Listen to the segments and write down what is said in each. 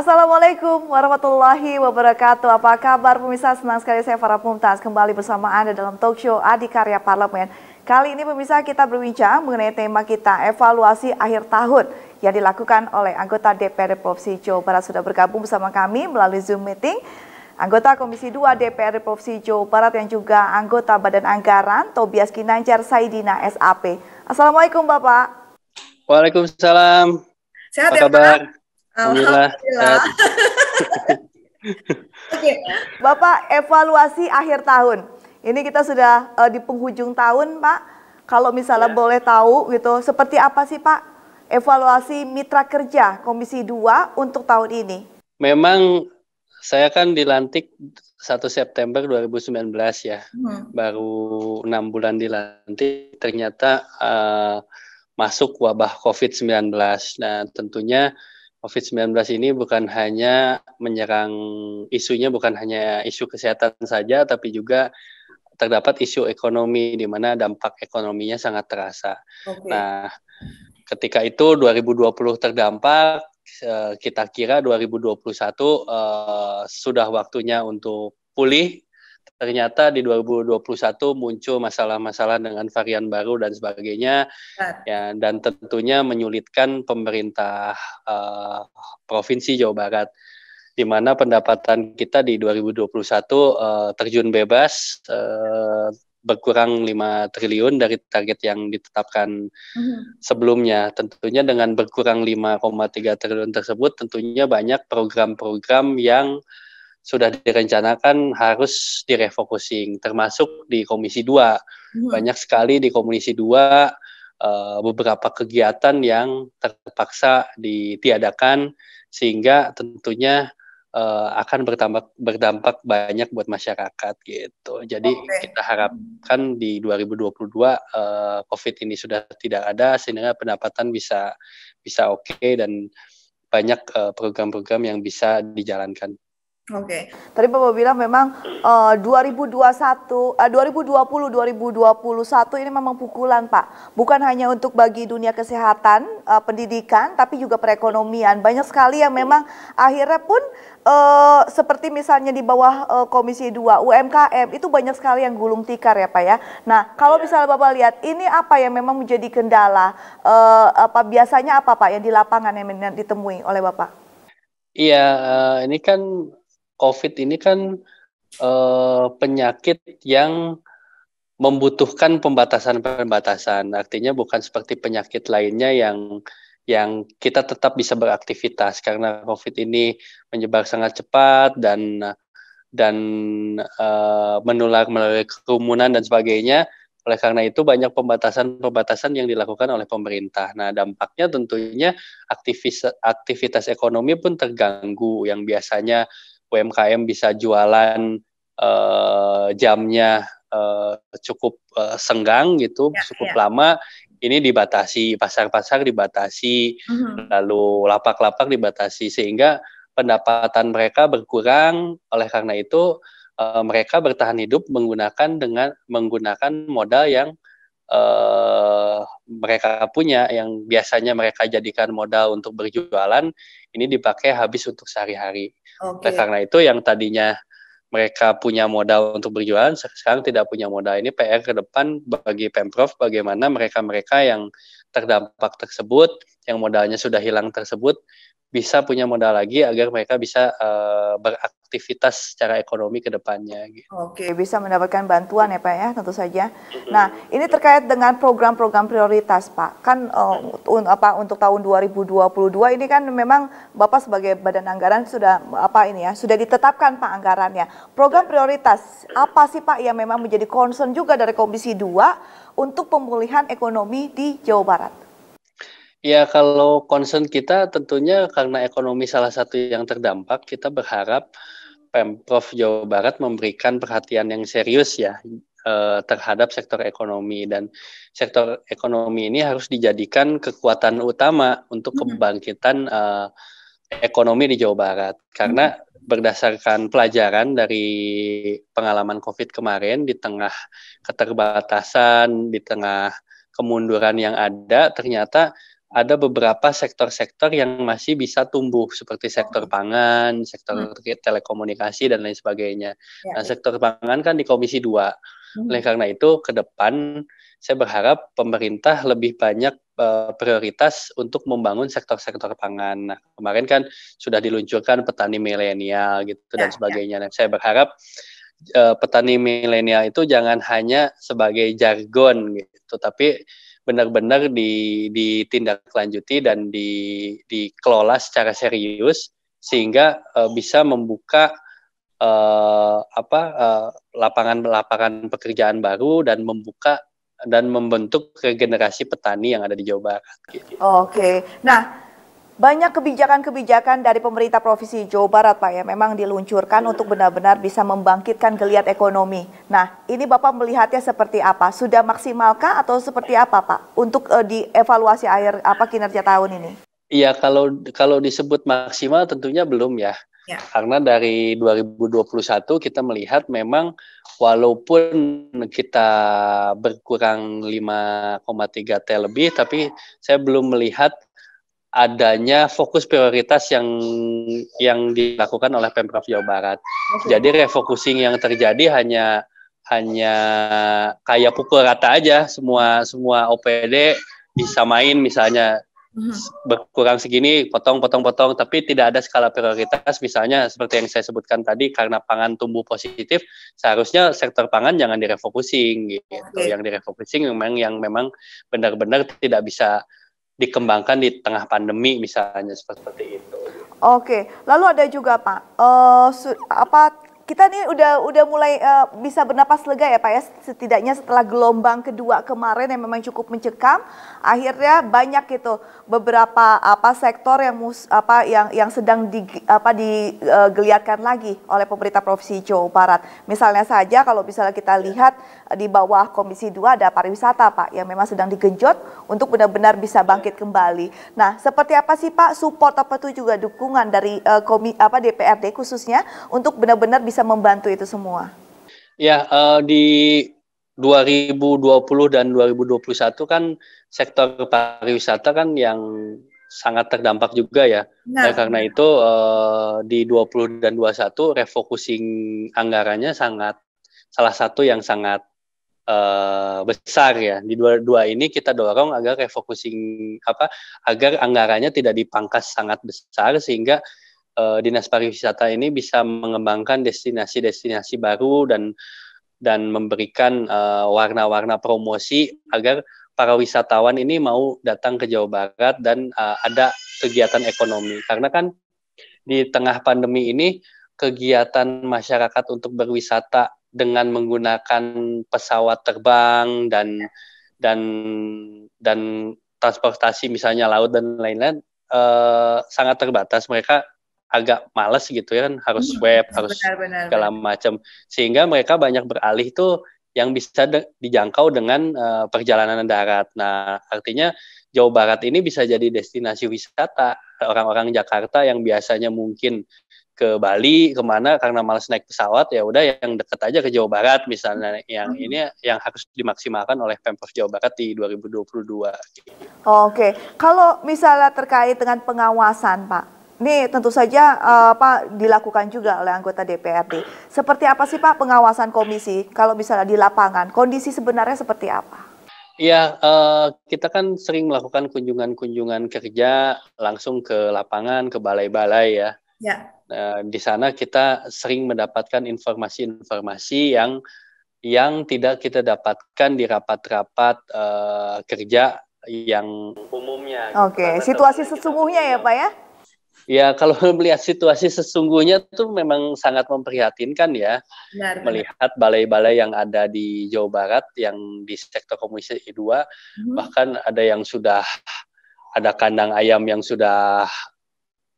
Assalamualaikum warahmatullahi wabarakatuh. Apa kabar pemirsa? Senang sekali saya Farah Mumtaz kembali bersama Anda dalam talk show Adi Parlemen. Kali ini pemirsa kita berbincang mengenai tema kita evaluasi akhir tahun yang dilakukan oleh anggota DPR Provinsi Jawa Barat sudah bergabung bersama kami melalui Zoom meeting. Anggota Komisi 2 DPR Provinsi Jawa Barat yang juga anggota Badan Anggaran Tobias Kinanjar Saidina SAP. Assalamualaikum Bapak. Waalaikumsalam. Sehat Apa ya, kabar? Bapak? Alhamdulillah. Alhamdulillah. Oke, Bapak evaluasi akhir tahun. Ini kita sudah uh, di penghujung tahun, Pak. Kalau misalnya ya. boleh tahu gitu, seperti apa sih Pak evaluasi mitra kerja Komisi 2 untuk tahun ini? Memang saya kan dilantik 1 September 2019 ya. Hmm. Baru enam bulan dilantik ternyata uh, masuk wabah COVID-19. Nah, tentunya COVID-19 ini bukan hanya menyerang isunya bukan hanya isu kesehatan saja tapi juga terdapat isu ekonomi di mana dampak ekonominya sangat terasa. Okay. Nah, ketika itu 2020 terdampak eh, kita kira 2021 uh, eh, sudah waktunya untuk pulih ternyata di 2021 muncul masalah-masalah dengan varian baru dan sebagainya ya dan tentunya menyulitkan pemerintah uh, provinsi Jawa Barat di mana pendapatan kita di 2021 uh, eh, terjun bebas uh, berkurang 5 triliun dari target yang ditetapkan mm-hmm. sebelumnya. Tentunya dengan berkurang 5,3 triliun tersebut tentunya banyak program-program yang uh, sudah direncanakan harus direfocusing termasuk di komisi 2. Hmm. Banyak sekali di komisi 2 uh, eh, beberapa kegiatan yang terpaksa ditiadakan sehingga tentunya uh, akan berdampak berdampak banyak buat masyarakat gitu. Jadi okay. kita harapkan di 2022 uh, eh, Covid ini sudah tidak ada sehingga pendapatan bisa bisa oke okay dan banyak program-program uh, program -program yang bisa dijalankan. Oke. Okay. Tadi Bapak bilang memang uh, 2021 uh, 2020 2021 ini memang pukulan, Pak. Bukan hanya untuk bagi dunia kesehatan, uh, pendidikan, tapi juga perekonomian. Banyak sekali yang memang akhirnya pun uh, seperti misalnya di bawah uh, Komisi 2 UMKM itu banyak sekali yang gulung tikar ya, Pak ya. Nah, kalau iya. misalnya Bapak lihat ini apa yang memang menjadi kendala uh, apa biasanya apa, Pak, yang di lapangan yang ditemui oleh Bapak? Iya, ini kan COVID ini kan eh, penyakit yang membutuhkan pembatasan-pembatasan. Artinya bukan seperti penyakit lainnya yang yang kita tetap bisa beraktivitas karena COVID ini menyebar sangat cepat dan dan uh, menular melalui kerumunan dan sebagainya. Oleh karena itu banyak pembatasan-pembatasan yang dilakukan oleh pemerintah. Nah dampaknya tentunya aktivis, aktivitas ekonomi pun terganggu yang biasanya UMKM bisa jualan uh, jamnya uh, cukup uh, senggang gitu, ya, cukup ya. lama. Ini dibatasi pasar-pasar dibatasi, uh-huh. lalu lapak-lapak dibatasi sehingga pendapatan mereka berkurang. Oleh karena itu uh, mereka bertahan hidup menggunakan dengan menggunakan modal yang uh, mereka punya yang biasanya mereka jadikan modal untuk berjualan ini dipakai habis untuk sehari-hari. Okay. karena itu yang tadinya mereka punya modal untuk berjualan sekarang tidak punya modal ini PR ke depan bagi pemprov bagaimana mereka-mereka yang terdampak tersebut yang modalnya sudah hilang tersebut bisa punya modal lagi agar mereka bisa uh, beraktivitas secara ekonomi ke depannya. Gitu. Oke, bisa mendapatkan bantuan ya Pak ya tentu saja. Nah, ini terkait dengan program-program prioritas Pak. Kan uh, un, apa untuk tahun 2022 ini kan memang Bapak sebagai Badan Anggaran sudah apa ini ya, sudah ditetapkan Pak anggarannya. Program prioritas apa sih Pak yang memang menjadi concern juga dari Komisi 2 untuk pemulihan ekonomi di Jawa Barat? Ya kalau concern kita tentunya karena ekonomi salah satu yang terdampak, kita berharap Pemprov Jawa Barat memberikan perhatian yang serius ya eh, terhadap sektor ekonomi dan sektor ekonomi ini harus dijadikan kekuatan utama untuk kebangkitan eh, ekonomi di Jawa Barat karena berdasarkan pelajaran dari pengalaman Covid kemarin di tengah keterbatasan, di tengah kemunduran yang ada ternyata ada beberapa sektor-sektor yang masih bisa tumbuh seperti sektor oh. pangan, sektor hmm. telekomunikasi dan lain sebagainya. Ya, nah, ya. sektor pangan kan di Komisi 2. Hmm. Oleh karena itu ke depan saya berharap pemerintah lebih banyak eh, prioritas untuk membangun sektor-sektor pangan. Nah, kemarin kan sudah diluncurkan petani milenial gitu dan ya, sebagainya. Nah, saya berharap uh, petani milenial itu jangan hanya sebagai jargon gitu, tapi benar-benar ditindaklanjuti dan di, dikelola secara serius sehingga uh, bisa membuka uh, apa eh, lapangan-lapangan uh, pekerjaan baru dan membuka dan membentuk regenerasi petani yang ada di Jawa Barat. Oke, okay. nah banyak kebijakan-kebijakan dari pemerintah Provinsi Jawa Barat Pak ya memang diluncurkan untuk benar-benar bisa membangkitkan geliat ekonomi. Nah ini Bapak melihatnya seperti apa? Sudah maksimalkah atau seperti apa Pak untuk uh, dievaluasi air apa kinerja tahun ini? Iya kalau kalau disebut maksimal tentunya belum ya. ya. Karena dari 2021 kita melihat memang walaupun kita berkurang 5,3 T lebih tapi saya belum melihat adanya fokus prioritas yang yang dilakukan oleh Pemprov Jawa Barat. Jadi refocusing yang terjadi hanya hanya kayak pukul rata aja semua semua OPD main misalnya mm-hmm. berkurang segini potong potong potong tapi tidak ada skala prioritas misalnya seperti yang saya sebutkan tadi karena pangan tumbuh positif seharusnya sektor pangan jangan direfocusing gitu okay. yang direfocusing memang yang memang benar-benar tidak bisa dikembangkan di tengah pandemi misalnya seperti itu. Oke, lalu ada juga Pak, uh, apa kita nih udah udah mulai uh, bisa bernapas lega ya Pak ya setidaknya setelah gelombang kedua kemarin yang memang cukup mencekam akhirnya banyak gitu beberapa apa sektor yang mus, apa yang yang sedang di apa digeliatkan eh, uh, lagi oleh pemerintah Provinsi Jawa Barat. Misalnya saja kalau misalnya kita lihat di bawah Komisi 2 ada pariwisata Pak yang memang sedang digenjot untuk benar-benar bisa bangkit kembali. Nah, seperti apa sih Pak support apa itu juga dukungan dari uh, komi apa DPRD khususnya untuk benar-benar bisa bisa membantu itu semua? Ya, uh, di 2020 dan 2021 kan sektor pariwisata kan yang sangat terdampak juga ya. Nah. karena itu uh, di 20 dan 21 refocusing anggarannya sangat salah satu yang sangat uh, besar ya. Di dua, dua ini kita dorong agar refocusing apa agar anggarannya tidak dipangkas sangat besar sehingga Eh, dinas pariwisata ini bisa mengembangkan destinasi-destinasi baru dan dan memberikan eh, warna-warna uh, promosi agar para wisatawan ini mau datang ke Jawa Barat dan uh, ada kegiatan ekonomi karena kan di tengah pandemi ini kegiatan masyarakat untuk berwisata dengan menggunakan pesawat terbang dan dan dan transportasi misalnya laut dan lain-lain uh, sangat terbatas mereka agak males gitu ya kan harus hmm, web harus benar, segala macam sehingga mereka banyak beralih tuh yang bisa de dijangkau dengan uh, perjalanan darat. Nah, artinya Jawa Barat ini bisa jadi destinasi wisata orang-orang Jakarta yang biasanya mungkin ke Bali kemana karena males naik pesawat ya udah yang deket aja ke Jawa Barat misalnya yang hmm. ini yang harus dimaksimalkan oleh pemprov Jawa Barat di 2022. Oke, kalau misalnya terkait dengan pengawasan Pak, ini tentu saja uh, eh, Pak dilakukan juga oleh anggota DPRD. Seperti apa sih Pak pengawasan komisi kalau misalnya di lapangan? Kondisi sebenarnya seperti apa? Iya, uh, kita kan sering melakukan kunjungan-kunjungan kerja langsung ke lapangan, ke balai-balai ya. Ya. Nah, di sana kita sering mendapatkan informasi-informasi yang yang tidak kita dapatkan di rapat-rapat uh, kerja yang umumnya. Gitu. Oke, okay. situasi sesungguhnya ya, Pak ya. Ya kalau melihat situasi sesungguhnya tuh memang sangat memprihatinkan ya. Benar, melihat balai-balai yang ada di Jawa Barat yang di sektor komisi 2 hmm. bahkan ada yang sudah ada kandang ayam yang sudah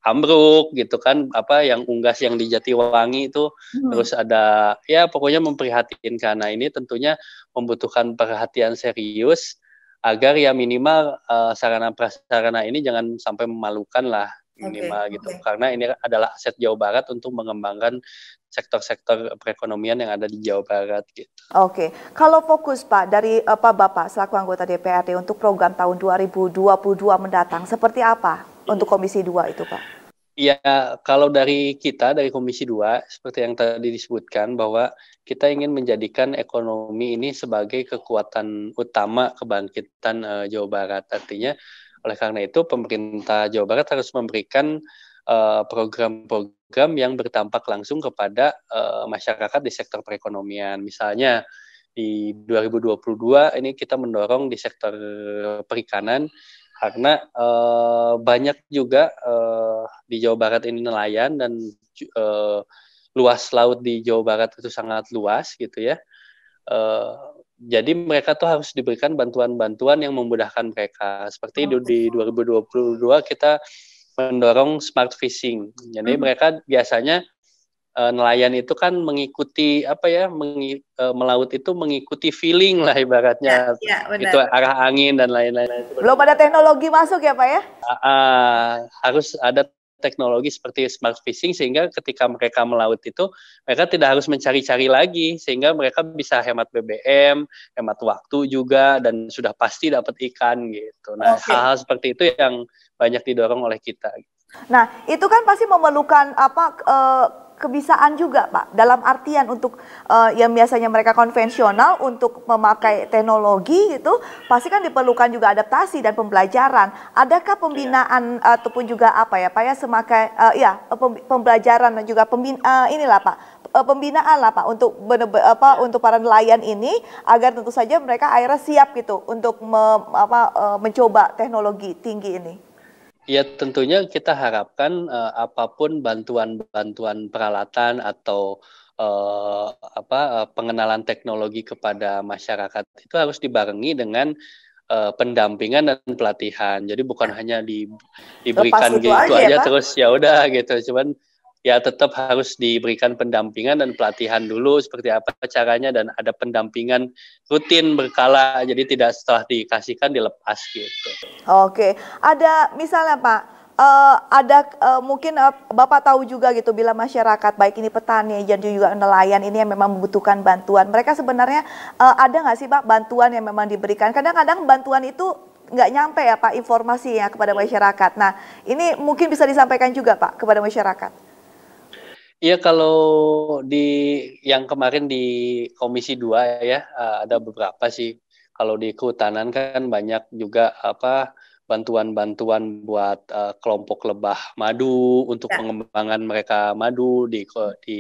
ambruk gitu kan apa yang unggas yang di Jatiwangi itu hmm. terus ada ya pokoknya memprihatinkan karena ini tentunya membutuhkan perhatian serius agar ya minimal uh, sarana prasarana ini jangan sampai memalukan lah minimal okay. gitu okay. karena ini adalah aset Jawa Barat untuk mengembangkan sektor-sektor perekonomian yang ada di Jawa Barat gitu. Oke, okay. kalau fokus Pak dari uh, Pak Bapak selaku anggota DPRD untuk program tahun 2022 mendatang seperti apa hmm. untuk Komisi 2 itu Pak? Ya, kalau dari kita, dari Komisi 2, seperti yang tadi disebutkan, bahwa kita ingin menjadikan ekonomi ini sebagai kekuatan utama kebangkitan uh, Jawa Barat. Artinya, oleh karena itu, pemerintah Jawa Barat harus memberikan eh, program-program uh, yang bertampak langsung kepada uh, masyarakat di sektor perekonomian. Misalnya di 2022 ini kita mendorong di sektor perikanan karena uh, banyak juga uh, di Jawa Barat ini nelayan dan uh, luas laut di Jawa Barat itu sangat luas gitu ya. Uh, jadi mereka tuh harus diberikan bantuan-bantuan yang memudahkan mereka. Seperti oh. di 2022 kita mendorong smart fishing. Jadi hmm. mereka biasanya e, nelayan itu kan mengikuti apa ya, mengi, e, melaut itu mengikuti feeling lah ibaratnya. Ya, ya, itu arah angin dan lain-lain. Belum ada teknologi masuk ya, Pak ya? A, ah, a, ah, harus ada teknologi seperti smart fishing sehingga ketika mereka melaut itu mereka tidak harus mencari-cari lagi sehingga mereka bisa hemat BBM, hemat waktu juga dan sudah pasti dapat ikan gitu. Nah, okay. hal-hal seperti itu yang banyak didorong oleh kita. Nah, itu kan pasti memerlukan apa eh, kebisaan juga Pak dalam artian untuk uh, yang biasanya mereka konvensional untuk memakai teknologi gitu pasti kan diperlukan juga adaptasi dan pembelajaran adakah pembinaan ya. ataupun juga apa ya Pak ya semakai uh, ya pembelajaran dan juga pembina uh, eh, inilah Pak uh, pembinaan lah Pak untuk bener, apa iya. untuk para nelayan ini agar tentu saja mereka akhirnya siap gitu untuk me, apa, uh, mencoba teknologi tinggi ini Ya tentunya kita harapkan uh, apapun bantuan-bantuan peralatan atau uh, apa uh, pengenalan teknologi kepada masyarakat itu harus dibarengi dengan uh, pendampingan dan pelatihan. Jadi bukan hanya di, diberikan gitu aja, aja ya, terus ya udah gitu, cuman ya tetap harus diberikan pendampingan dan pelatihan dulu seperti apa caranya dan ada pendampingan rutin berkala jadi tidak setelah dikasihkan dilepas gitu. Oke, ada misalnya Pak Uh, ada uh, mungkin uh, Bapak tahu juga gitu bila masyarakat baik ini petani dan juga nelayan ini yang memang membutuhkan bantuan mereka sebenarnya uh, ada nggak sih Pak bantuan yang memang diberikan kadang-kadang bantuan itu nggak nyampe ya Pak informasinya kepada masyarakat nah ini mungkin bisa disampaikan juga Pak kepada masyarakat. Iya kalau di yang kemarin di Komisi 2 ya eh, ada beberapa sih. Kalau di kehutanan kan banyak juga apa bantuan-bantuan buat uh, kelompok lebah madu untuk ya. pengembangan mereka madu di di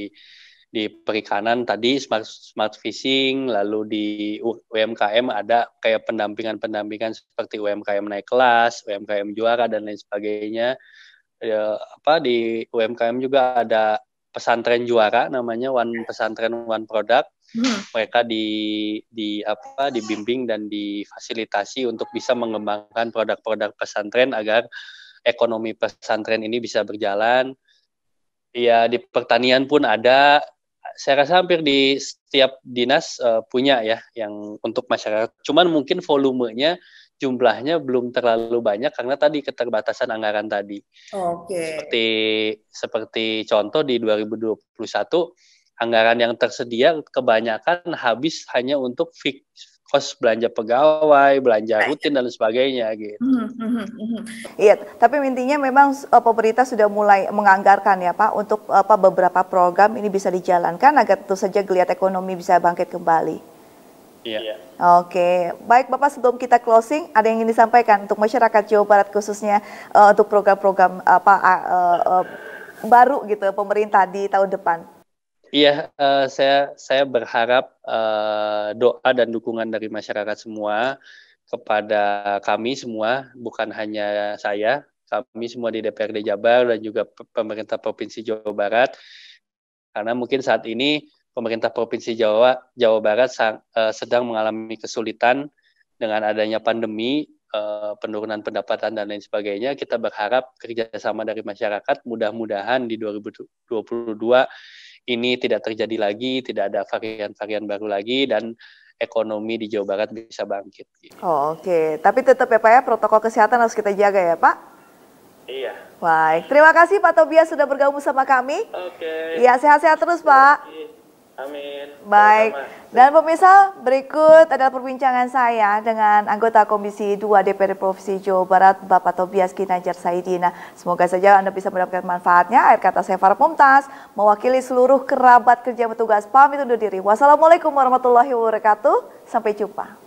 di perikanan tadi smart smart fishing lalu di UMKM ada kayak pendampingan-pendampingan seperti UMKM naik kelas, UMKM juara dan lain sebagainya. Ya, apa di UMKM juga ada pesantren juara namanya One Pesantren One Product. Hmm. Mereka di di apa dibimbing dan difasilitasi untuk bisa mengembangkan produk-produk pesantren agar ekonomi pesantren ini bisa berjalan. Ya di pertanian pun ada saya rasa hampir di setiap dinas uh, punya ya yang untuk masyarakat. Cuman mungkin volumenya jumlahnya belum terlalu banyak karena tadi keterbatasan anggaran tadi. Oke. Okay. Seperti seperti contoh di 2021 anggaran yang tersedia kebanyakan habis hanya untuk fix, kos belanja pegawai, belanja rutin dan sebagainya gitu. Hmm, hmm, hmm, iya, tapi intinya memang uh, pemerintah sudah mulai menganggarkan ya Pak untuk apa beberapa program ini bisa dijalankan agar tentu saja geliat ekonomi bisa bangkit kembali. Iya. iya. Oke, okay. baik Bapak sebelum kita closing ada yang ingin disampaikan untuk masyarakat Jawa Barat khususnya uh, untuk program-program apa uh, uh, uh, baru gitu pemerintah di tahun depan. Iya, uh, saya saya berharap uh, doa dan dukungan dari masyarakat semua kepada kami semua, bukan hanya saya, kami semua di DPRD Jabar dan juga pemerintah provinsi Jawa Barat, karena mungkin saat ini pemerintah provinsi Jawa Jawa Barat sang, uh, eh, sedang mengalami kesulitan dengan adanya pandemi, uh, penurunan pendapatan dan lain sebagainya. Kita berharap kerjasama dari masyarakat, mudah-mudahan di 2022 ini tidak terjadi lagi, tidak ada varian-varian baru lagi dan ekonomi di Jawa Barat bisa bangkit. Gitu. Oh, Oke, okay. tapi tetap ya Pak ya protokol kesehatan harus kita jaga ya Pak. Iya. Baik, terima kasih Pak Tobias sudah bergabung sama kami. Oke. Okay. Iya, sehat-sehat terus Pak. Okay. Iya. Amin. Baik. Dan pemirsa, berikut adalah perbincangan saya dengan anggota Komisi 2 DPRD Provinsi Jawa Barat, Bapak Tobias Kinajar Saidina. Semoga saja Anda bisa mendapatkan manfaatnya. Air kata saya Farah Pumtas, mewakili seluruh kerabat kerja petugas pamit undur diri. Wassalamualaikum warahmatullahi wabarakatuh. Sampai jumpa.